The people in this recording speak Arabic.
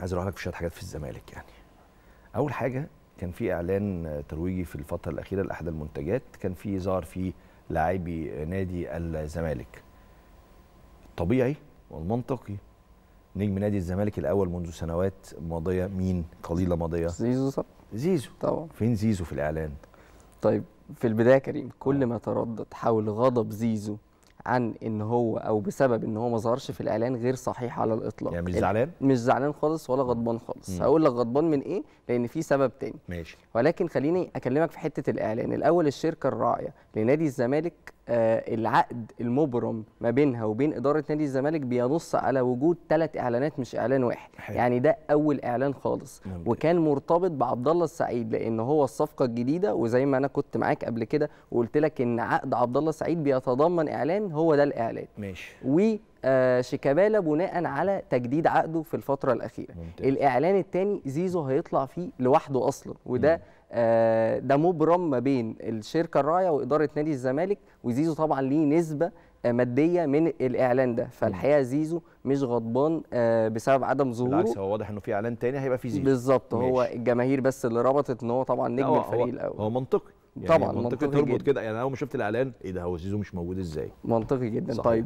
عايز اروح لك في شويه حاجات في الزمالك يعني اول حاجه كان في اعلان ترويجي في الفتره الاخيره لاحد المنتجات كان في ظهر فيه لاعبي نادي الزمالك الطبيعي والمنطقي نجم نادي الزمالك الاول منذ سنوات ماضيه مين قليله ماضيه زيزو صح زيزو طبعا فين زيزو في الاعلان طيب في البدايه كريم كل ما تردد حول غضب زيزو عن ان هو او بسبب ان هو ما ظهرش في الاعلان غير صحيح على الاطلاق يعني مش زعلان مش زعلان خالص ولا غضبان خالص مم. هقول لك غضبان من ايه لان في سبب تاني ماشي ولكن خليني اكلمك في حته الاعلان الاول الشركه الراعيه لنادي الزمالك آه، العقد المبرم ما بينها وبين اداره نادي الزمالك بينص على وجود ثلاث اعلانات مش اعلان واحد حلو. يعني ده اول اعلان خالص ممكن. وكان مرتبط بعبد الله السعيد لان هو الصفقه الجديده وزي ما انا كنت معاك قبل كده وقلت لك ان عقد عبد الله السعيد بيتضمن اعلان هو ده الاعلان ماشي آه، شيكابالا بناء على تجديد عقده في الفتره الاخيره ممتاز. الاعلان الثاني زيزو هيطلع فيه لوحده اصلا وده آه ده مبرم ما بين الشركه الراعيه واداره نادي الزمالك وزيزو طبعا ليه نسبه آه، ماديه من الاعلان ده فالحقيقه زيزو مش غضبان آه، بسبب عدم ظهوره بالعكس هو واضح انه في اعلان تاني هيبقى في زيزو بالظبط هو الجماهير بس اللي ربطت ان هو طبعا نجم هو الفريق الاول هو منطقي يعني طبعا منطقي, منطقي تربط كده يعني اول ما شفت الاعلان ايه ده هو زيزو مش موجود ازاي منطقي جدا صحيح. طيب